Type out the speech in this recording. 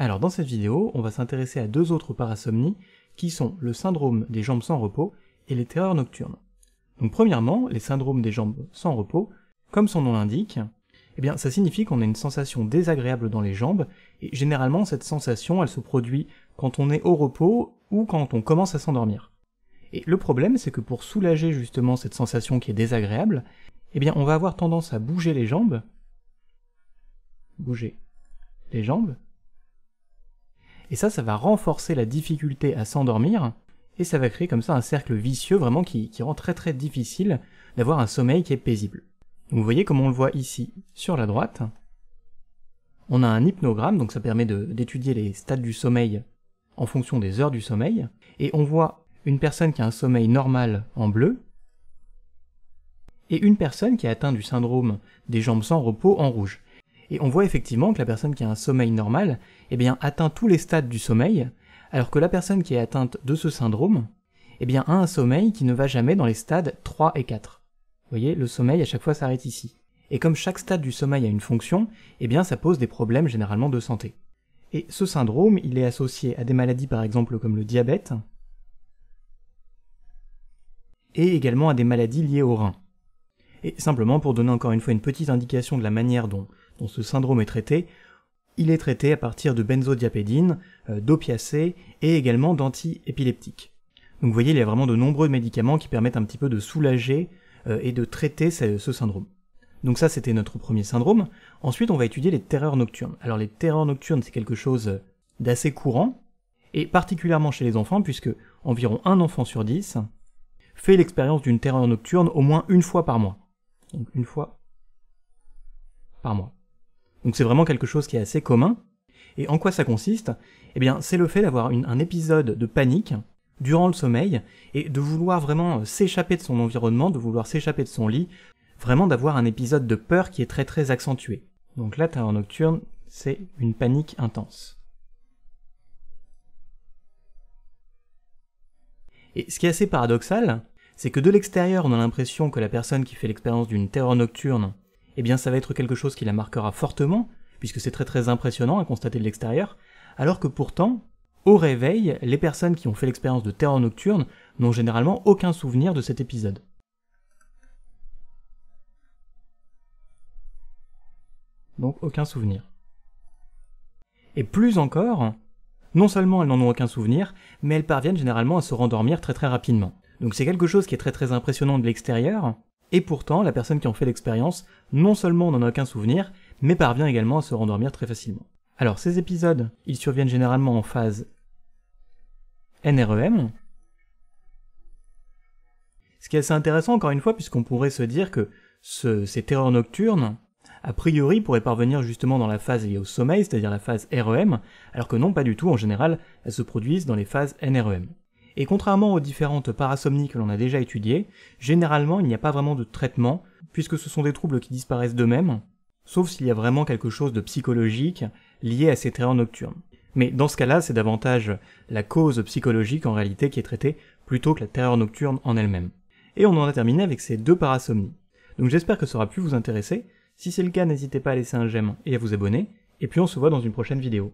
Alors dans cette vidéo, on va s'intéresser à deux autres parasomnies qui sont le syndrome des jambes sans repos et les terreurs nocturnes. Donc premièrement, les syndromes des jambes sans repos, comme son nom l'indique, eh bien ça signifie qu'on a une sensation désagréable dans les jambes, et généralement cette sensation elle se produit quand on est au repos ou quand on commence à s'endormir. Et le problème c'est que pour soulager justement cette sensation qui est désagréable, eh bien on va avoir tendance à bouger les jambes, bouger les jambes, et ça, ça va renforcer la difficulté à s'endormir, et ça va créer comme ça un cercle vicieux vraiment qui, rend très très difficile d'avoir un sommeil qui est paisible. vous voyez comme on le voit ici sur la droite, on a un hypnogramme, donc ça permet d'étudier les stades du sommeil en fonction des heures du sommeil, et on voit une personne qui a un sommeil normal en bleu, et une personne qui a atteint du syndrome des jambes sans repos en rouge. Et on voit effectivement que la personne qui a un sommeil normal, eh bien, atteint tous les stades du sommeil, alors que la personne qui est atteinte de ce syndrome, eh bien, a un sommeil qui ne va jamais dans les stades 3 et 4. Vous voyez, le sommeil à chaque fois s'arrête ici. Et comme chaque stade du sommeil a une fonction, eh bien, ça pose des problèmes généralement de santé. Et ce syndrome, il est associé à des maladies par exemple comme le diabète, et également à des maladies liées au reins. Et simplement pour donner encore une fois une petite indication de la manière dont dont ce syndrome est traité, il est traité à partir de benzodiapédine, euh, d'opiacés et également d'antiépileptiques. Donc vous voyez, il y a vraiment de nombreux médicaments qui permettent un petit peu de soulager euh, et de traiter ce syndrome. Donc ça, c'était notre premier syndrome. Ensuite, on va étudier les terreurs nocturnes. Alors les terreurs nocturnes, c'est quelque chose d'assez courant, et particulièrement chez les enfants, puisque environ un enfant sur dix fait l'expérience d'une terreur nocturne au moins une fois par mois. Donc une fois par mois. Donc c'est vraiment quelque chose qui est assez commun. Et en quoi ça consiste Eh bien, c'est le fait d'avoir un épisode de panique durant le sommeil et de vouloir vraiment euh, s'échapper de son environnement, de vouloir s'échapper de son lit, vraiment d'avoir un épisode de peur qui est très très accentué. Donc là, terreur nocturne, c'est une panique intense. Et ce qui est assez paradoxal, c'est que de l'extérieur, on a l'impression que la personne qui fait l'expérience d'une terreur nocturne eh bien ça va être quelque chose qui la marquera fortement, puisque c'est très très impressionnant à constater de l'extérieur, alors que pourtant, au réveil, les personnes qui ont fait l'expérience de terreur nocturne n'ont généralement aucun souvenir de cet épisode. Donc aucun souvenir. Et plus encore, non seulement elles n'en ont aucun souvenir, mais elles parviennent généralement à se rendormir très très rapidement. Donc c'est quelque chose qui est très très impressionnant de l'extérieur, et pourtant, la personne qui en fait l'expérience, non seulement n'en a aucun souvenir, mais parvient également à se rendormir très facilement. Alors ces épisodes, ils surviennent généralement en phase NREM. Ce qui est assez intéressant encore une fois, puisqu'on pourrait se dire que ces terreurs nocturnes, a priori, pourraient parvenir justement dans la phase liée au sommeil, c'est-à-dire la phase REM, alors que non, pas du tout, en général, elles se produisent dans les phases NREM. Et contrairement aux différentes parasomnies que l'on a déjà étudiées, généralement il n'y a pas vraiment de traitement, puisque ce sont des troubles qui disparaissent d'eux-mêmes, sauf s'il y a vraiment quelque chose de psychologique lié à ces terreurs nocturnes. Mais dans ce cas-là, c'est davantage la cause psychologique en réalité qui est traitée plutôt que la terreur nocturne en elle-même. Et on en a terminé avec ces deux parasomnies. Donc j'espère que ça aura pu vous intéresser. Si c'est le cas, n'hésitez pas à laisser un j'aime et à vous abonner. Et puis on se voit dans une prochaine vidéo.